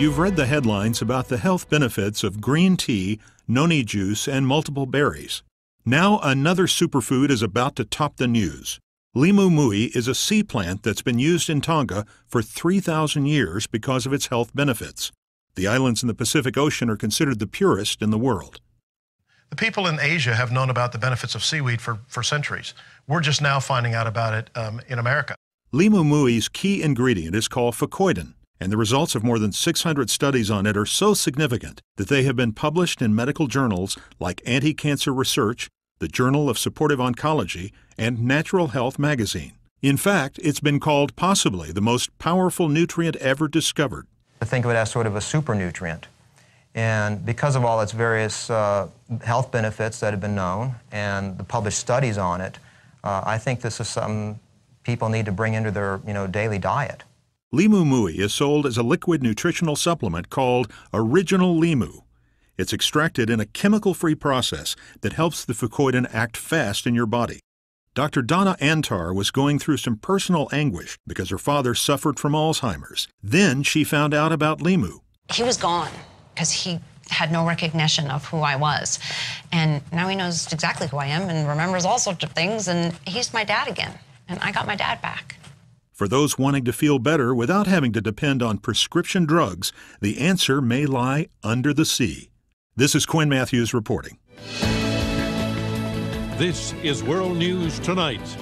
You've read the headlines about the health benefits of green tea, noni juice, and multiple berries. Now another superfood is about to top the news. Limu mui is a sea plant that's been used in Tonga for 3,000 years because of its health benefits. The islands in the Pacific Ocean are considered the purest in the world. The people in Asia have known about the benefits of seaweed for, for centuries. We're just now finding out about it um, in America. Limu mui's key ingredient is called phacoidin, and the results of more than 600 studies on it are so significant that they have been published in medical journals like Anti Cancer Research, the Journal of Supportive Oncology, and Natural Health magazine. In fact, it's been called possibly the most powerful nutrient ever discovered. I think of it as sort of a super nutrient. And because of all its various uh, health benefits that have been known and the published studies on it, uh, I think this is something people need to bring into their you know, daily diet. Limu Mui is sold as a liquid nutritional supplement called Original Limu. It's extracted in a chemical free process that helps the fucoidin act fast in your body. Dr. Donna Antar was going through some personal anguish because her father suffered from Alzheimer's. Then she found out about Limu. He was gone because he had no recognition of who I was. And now he knows exactly who I am and remembers all sorts of things, and he's my dad again. And I got my dad back. For those wanting to feel better without having to depend on prescription drugs, the answer may lie under the sea. This is Quinn Matthews reporting. This is World News Tonight.